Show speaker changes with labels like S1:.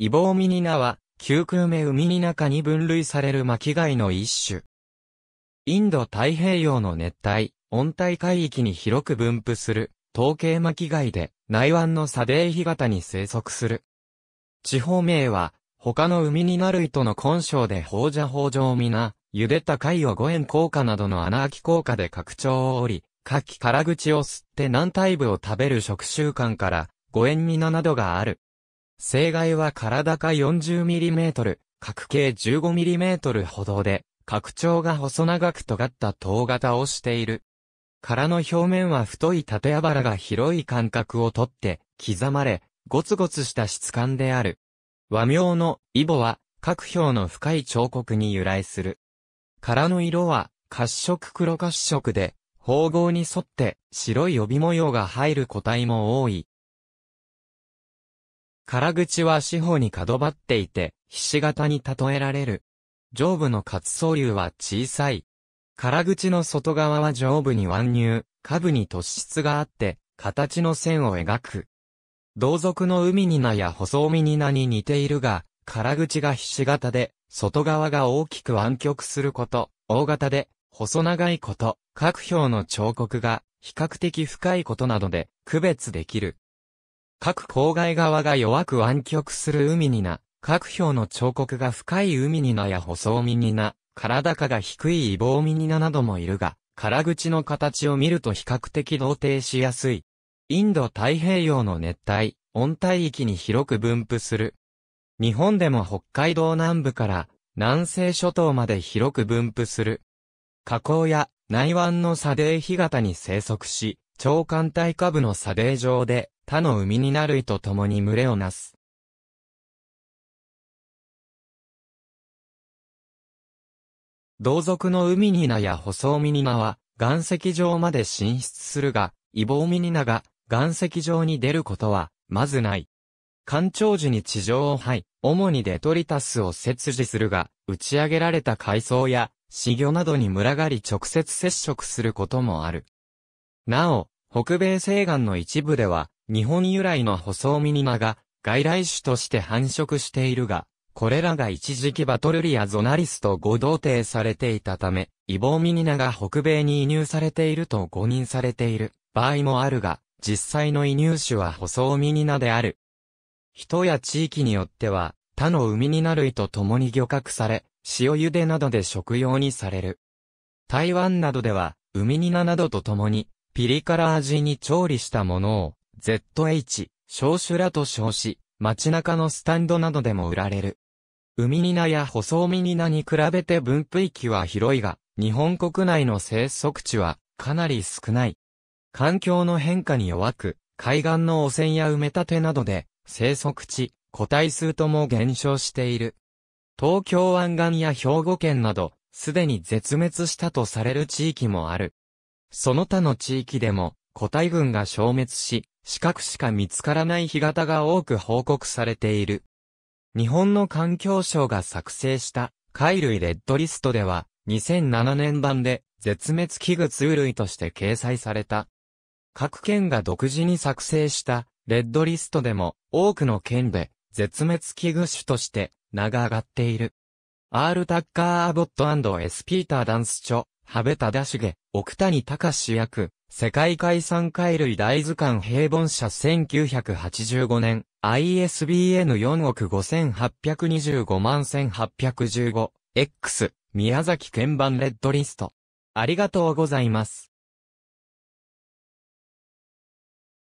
S1: イボウミニナは、九空目ウミニナ科に分類される巻貝の一種。インド太平洋の熱帯、温帯海域に広く分布する、統計巻貝で、内湾の砂ヒ干潟に生息する。地方名は、他のウミニナ類との混性で放射放ミナ、茹でた貝を五円効果などの穴開き効果で拡張を織り、柿蠣から口を吸って軟体部を食べる食習慣から、五円ナなどがある。正外は体か 40mm、角径 15mm ほどで、拡張が細長く尖った塔型をしている。殻の表面は太い縦あばらが広い間隔をとって、刻まれ、ゴツゴツした質感である。和名のイボは、各表の深い彫刻に由来する。殻の色は、褐色黒褐色で、縫合に沿って白い帯模様が入る個体も多い。唐口は四方に角張っていて、ひし形に例えられる。上部の滑走流は小さい。唐口の外側は上部に腕入、下部に突出があって、形の線を描く。同族の海に名や細海に名に似ているが、唐口がひし形で、外側が大きく湾曲すること、大型で、細長いこと、各表の彫刻が、比較的深いことなどで、区別できる。各郊外側が弱く湾曲する海にな、各表の彫刻が深い海になや細身にな、体高が低いイボウミにななどもいるが、空口の形を見ると比較的同定しやすい。インド太平洋の熱帯、温帯域に広く分布する。日本でも北海道南部から南西諸島まで広く分布する。河口や内湾の砂泥干潟に生息し、長寒帯下部の砂泥上で他の海になるいと共に群れをなす。同族の海ニナや細海ニナは、岩石上まで進出するが、イボウミニナが岩石上に出ることは、まずない。干潮時に地上を這い、主にデトリタスを切除するが、打ち上げられた海藻や死魚などに群がり直接接触することもある。なお、北米西岸の一部では、日本由来の細身ニマが、外来種として繁殖しているが、これらが一時期バトルリアゾナリスと合同定されていたため、イボウミニナが北米に移入されていると誤認されている場合もあるが、実際の移入種は細装ミニナである。人や地域によっては、他のウミニナ類と共に漁獲され、塩茹でなどで食用にされる。台湾などでは、ウミニナなどと共に、ピリ辛味に調理したものを、ZH、少種らと称し、街中のスタンドなどでも売られる。海ニナや細海ニナに比べて分布域は広いが、日本国内の生息地はかなり少ない。環境の変化に弱く、海岸の汚染や埋め立てなどで、生息地、個体数とも減少している。東京湾岸や兵庫県など、すでに絶滅したとされる地域もある。その他の地域でも、個体群が消滅し、四角しか見つからない干潟が多く報告されている。日本の環境省が作成した貝類レッドリストでは、2007年版で絶滅危惧通類として掲載された。各県が独自に作成したレッドリストでも多くの県で絶滅危惧種として名が上がっている。R. タッカー・アボット &S. ピーター・ダンス著、ハベタダシゲ、奥谷隆役、世界海産貝類大図鑑平凡社1985年、ISBN 4億5825万 1815X、宮崎鍵盤レッドリスト。ありがとうございます。